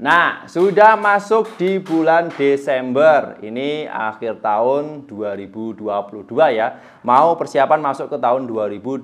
Nah, sudah masuk di bulan Desember. Ini akhir tahun 2022 ya. Mau persiapan masuk ke tahun 2023.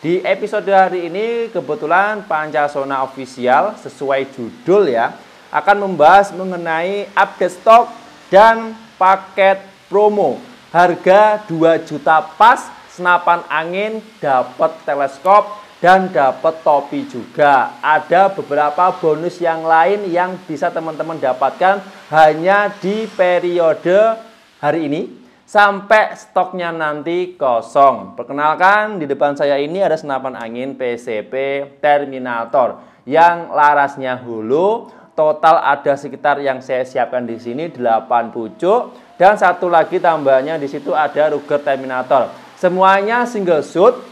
Di episode hari ini kebetulan Pancasona Official sesuai judul ya akan membahas mengenai update stok dan paket promo. Harga 2 juta pas senapan angin dapat teleskop dan dapat topi juga. Ada beberapa bonus yang lain yang bisa teman-teman dapatkan hanya di periode hari ini sampai stoknya nanti kosong. Perkenalkan di depan saya ini ada senapan angin PCP Terminator yang larasnya hulu total ada sekitar yang saya siapkan di sini 8 pucuk dan satu lagi tambahnya di situ ada Ruger Terminator. Semuanya single shoot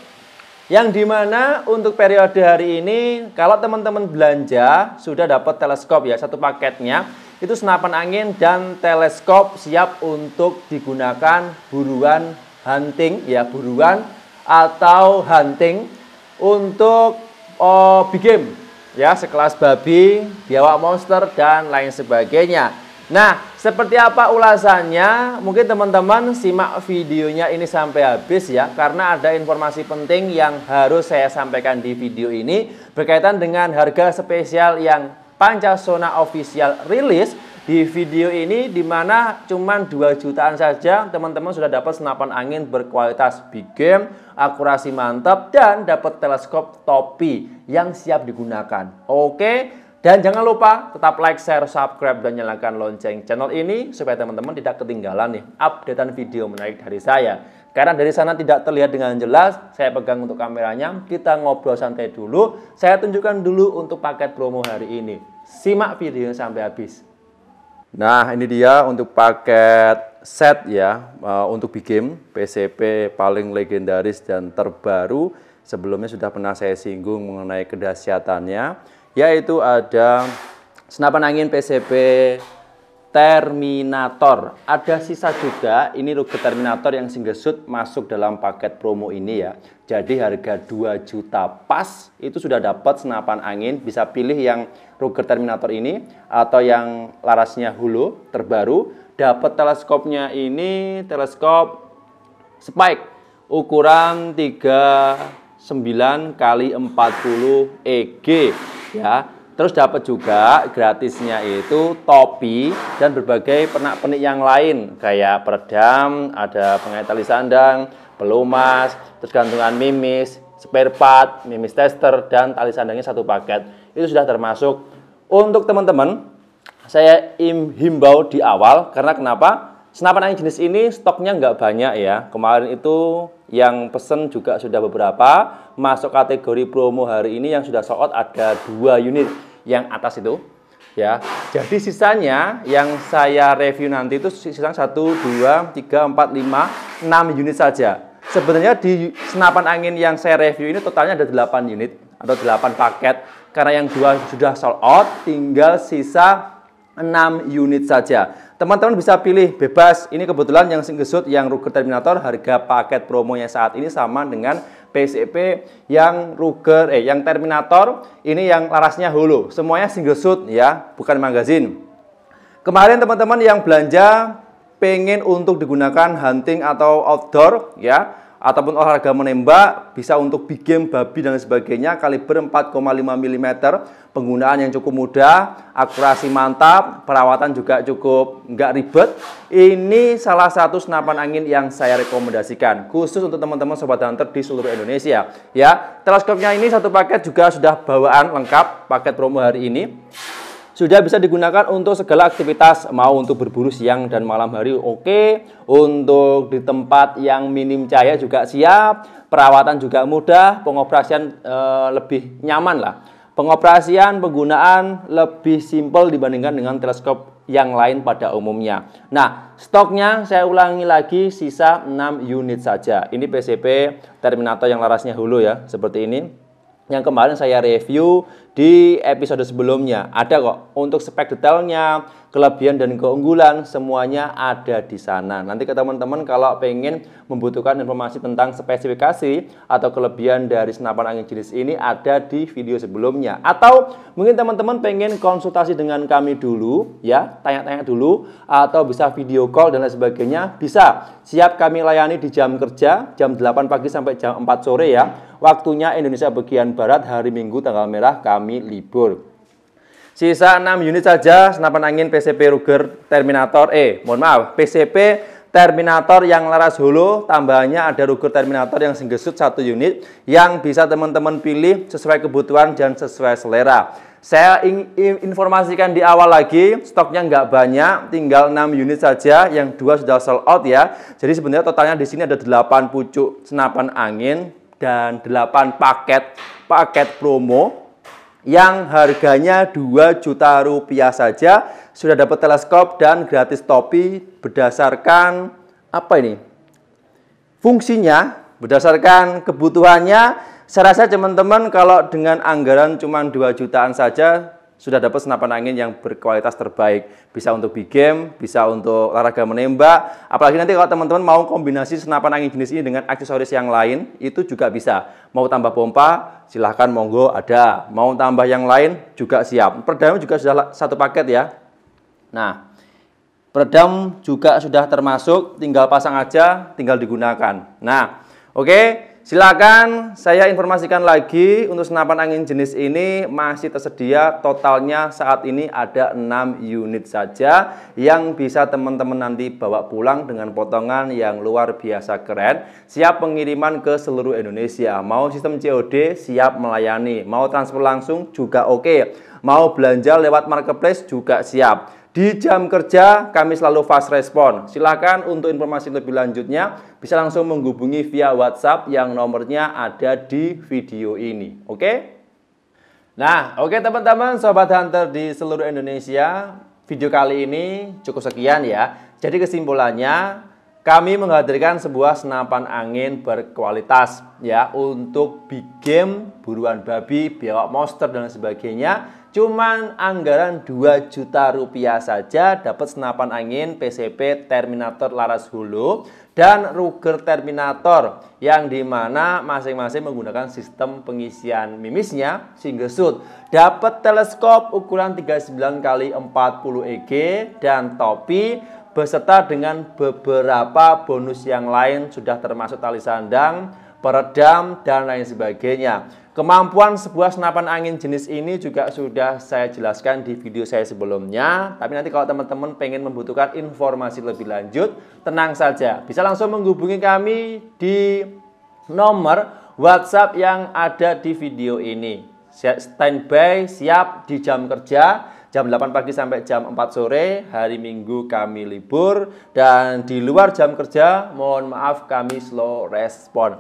yang dimana untuk periode hari ini, kalau teman-teman belanja sudah dapat teleskop ya, satu paketnya, itu senapan angin dan teleskop siap untuk digunakan buruan hunting ya, buruan atau hunting untuk oh, big game ya, sekelas babi, biawak monster dan lain sebagainya. Nah, seperti apa ulasannya? Mungkin teman-teman simak videonya ini sampai habis ya, karena ada informasi penting yang harus saya sampaikan di video ini berkaitan dengan harga spesial yang Pancasona Official rilis di video ini di mana cuma 2 jutaan saja teman-teman sudah dapat senapan angin berkualitas big game, akurasi mantap dan dapat teleskop topi yang siap digunakan. Oke, dan jangan lupa tetap like, share, subscribe, dan nyalakan lonceng channel ini supaya teman-teman tidak ketinggalan nih updatean video menarik dari saya. Karena dari sana tidak terlihat dengan jelas, saya pegang untuk kameranya, kita ngobrol santai dulu, saya tunjukkan dulu untuk paket promo hari ini. Simak video sampai habis. Nah ini dia untuk paket set ya eh, untuk big game PCP paling legendaris dan terbaru. Sebelumnya sudah pernah saya singgung mengenai kedahsyatannya yaitu ada senapan angin pcp Terminator. Ada sisa juga, ini Ruger Terminator yang single shoot masuk dalam paket promo ini ya. Jadi harga 2 juta pas itu sudah dapat senapan angin, bisa pilih yang Ruger Terminator ini atau yang larasnya Hulu terbaru. Dapat teleskopnya ini teleskop Spike ukuran 39 kali 40 EG ya. Terus dapat juga gratisnya itu topi dan berbagai pernak-pernik yang lain kayak peredam, ada pengait tali sandang, pelumas, terus gantungan mimis, spare part, mimis tester dan tali sandangnya satu paket. Itu sudah termasuk untuk teman-teman saya im himbau di awal karena kenapa? Senapan angin jenis ini stoknya nggak banyak ya. Kemarin itu yang pesen juga sudah beberapa. Masuk kategori promo hari ini yang sudah sold ada dua unit yang atas itu. Ya, jadi sisanya yang saya review nanti itu sisanya 1, 2, 3, 4, 5, 6 unit saja. Sebenarnya di senapan angin yang saya review ini totalnya ada 8 unit atau 8 paket. Karena yang dua sudah sold out, tinggal sisa 6 unit saja. Teman-teman bisa pilih bebas. Ini kebetulan yang single shot yang Ruger Terminator harga paket promonya saat ini sama dengan PCP yang Ruger eh yang Terminator ini yang larasnya hulu Semuanya single shot ya, bukan magazine. Kemarin teman-teman yang belanja pengen untuk digunakan hunting atau outdoor ya ataupun olahraga menembak bisa untuk big game babi dan sebagainya kaliber 4,5 mm penggunaan yang cukup mudah akurasi mantap perawatan juga cukup nggak ribet ini salah satu senapan angin yang saya rekomendasikan khusus untuk teman-teman sobat hunter di seluruh Indonesia ya teleskopnya ini satu paket juga sudah bawaan lengkap paket promo hari ini sudah bisa digunakan untuk segala aktivitas mau untuk berburu siang dan malam hari oke untuk di tempat yang minim cahaya juga siap perawatan juga mudah pengoperasian e, lebih nyaman lah pengoperasian penggunaan lebih simpel dibandingkan dengan teleskop yang lain pada umumnya nah stoknya saya ulangi lagi sisa 6 unit saja ini PCP Terminator yang larasnya hulu ya seperti ini yang kemarin saya review di episode sebelumnya. Ada kok untuk spek detailnya, kelebihan dan keunggulan semuanya ada di sana. Nanti ke teman-teman kalau pengen membutuhkan informasi tentang spesifikasi atau kelebihan dari senapan angin jenis ini ada di video sebelumnya. Atau mungkin teman-teman pengen konsultasi dengan kami dulu ya, tanya-tanya dulu atau bisa video call dan lain sebagainya, bisa. Siap kami layani di jam kerja jam 8 pagi sampai jam 4 sore ya. Waktunya Indonesia bagian barat hari Minggu tanggal merah kami libur. Sisa 6 unit saja senapan angin PCP Ruger Terminator E. mohon maaf PCP Terminator yang laras hulu, tambahannya ada Ruger Terminator yang single shoot satu unit yang bisa teman-teman pilih sesuai kebutuhan dan sesuai selera. Saya informasikan di awal lagi, stoknya nggak banyak, tinggal 6 unit saja, yang dua sudah sold out ya. Jadi sebenarnya totalnya di sini ada 8 pucuk senapan angin dan 8 paket paket promo yang harganya 2 juta rupiah saja sudah dapat teleskop dan gratis topi berdasarkan apa ini fungsinya berdasarkan kebutuhannya saya rasa teman-teman kalau dengan anggaran cuma 2 jutaan saja sudah dapat senapan angin yang berkualitas terbaik. Bisa untuk big game, bisa untuk olahraga menembak. Apalagi nanti kalau teman-teman mau kombinasi senapan angin jenis ini dengan aksesoris yang lain, itu juga bisa. Mau tambah pompa, silahkan monggo ada. Mau tambah yang lain, juga siap. Peredam juga sudah satu paket ya. Nah, peredam juga sudah termasuk, tinggal pasang aja, tinggal digunakan. Nah, oke. Okay. Silakan saya informasikan lagi untuk senapan angin jenis ini masih tersedia totalnya saat ini ada 6 unit saja yang bisa teman-teman nanti bawa pulang dengan potongan yang luar biasa keren. Siap pengiriman ke seluruh Indonesia. Mau sistem COD siap melayani, mau transfer langsung juga oke. Mau belanja lewat marketplace juga siap. Di jam kerja kami selalu fast respon. Silakan untuk informasi lebih lanjutnya bisa langsung menghubungi via WhatsApp yang nomornya ada di video ini. Oke? Nah, oke teman-teman, sobat hunter di seluruh Indonesia, video kali ini cukup sekian ya. Jadi kesimpulannya, kami menghadirkan sebuah senapan angin berkualitas ya untuk big game buruan babi, biawak monster dan sebagainya. Cuman anggaran 2 juta rupiah saja dapat senapan angin PCP Terminator Laras Hulu dan Ruger Terminator yang dimana masing-masing menggunakan sistem pengisian mimisnya single shoot. Dapat teleskop ukuran 39 x 40 EG dan topi beserta dengan beberapa bonus yang lain sudah termasuk tali sandang, peredam, dan lain sebagainya. Kemampuan sebuah senapan angin jenis ini juga sudah saya jelaskan di video saya sebelumnya. Tapi nanti kalau teman-teman pengen membutuhkan informasi lebih lanjut, tenang saja. Bisa langsung menghubungi kami di nomor WhatsApp yang ada di video ini. Standby, siap di jam kerja jam 8 pagi sampai jam 4 sore, hari Minggu kami libur, dan di luar jam kerja, mohon maaf kami slow respon.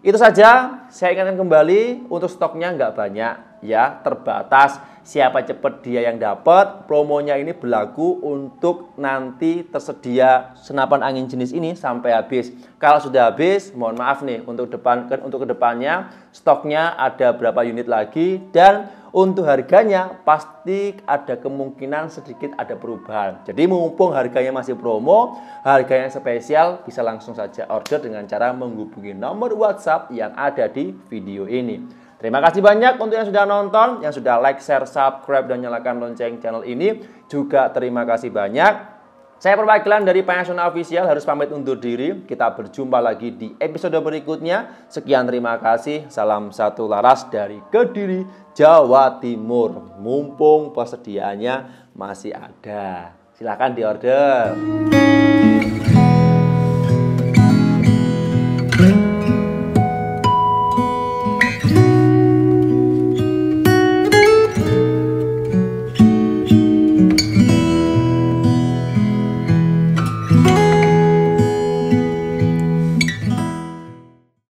Itu saja, saya ingatkan kembali, untuk stoknya nggak banyak, ya terbatas. Siapa cepat dia yang dapat. Promonya ini berlaku untuk nanti tersedia senapan angin jenis ini sampai habis. Kalau sudah habis, mohon maaf nih untuk depan untuk kedepannya stoknya ada berapa unit lagi dan untuk harganya pasti ada kemungkinan sedikit ada perubahan. Jadi mumpung harganya masih promo, harganya spesial, bisa langsung saja order dengan cara menghubungi nomor WhatsApp yang ada di video ini. Terima kasih banyak untuk yang sudah nonton, yang sudah like, share, subscribe, dan nyalakan lonceng channel ini. Juga terima kasih banyak saya perwakilan dari Nasional Official harus pamit undur diri. Kita berjumpa lagi di episode berikutnya. Sekian terima kasih. Salam satu laras dari Kediri, Jawa Timur. Mumpung persediaannya masih ada. Silahkan diorder.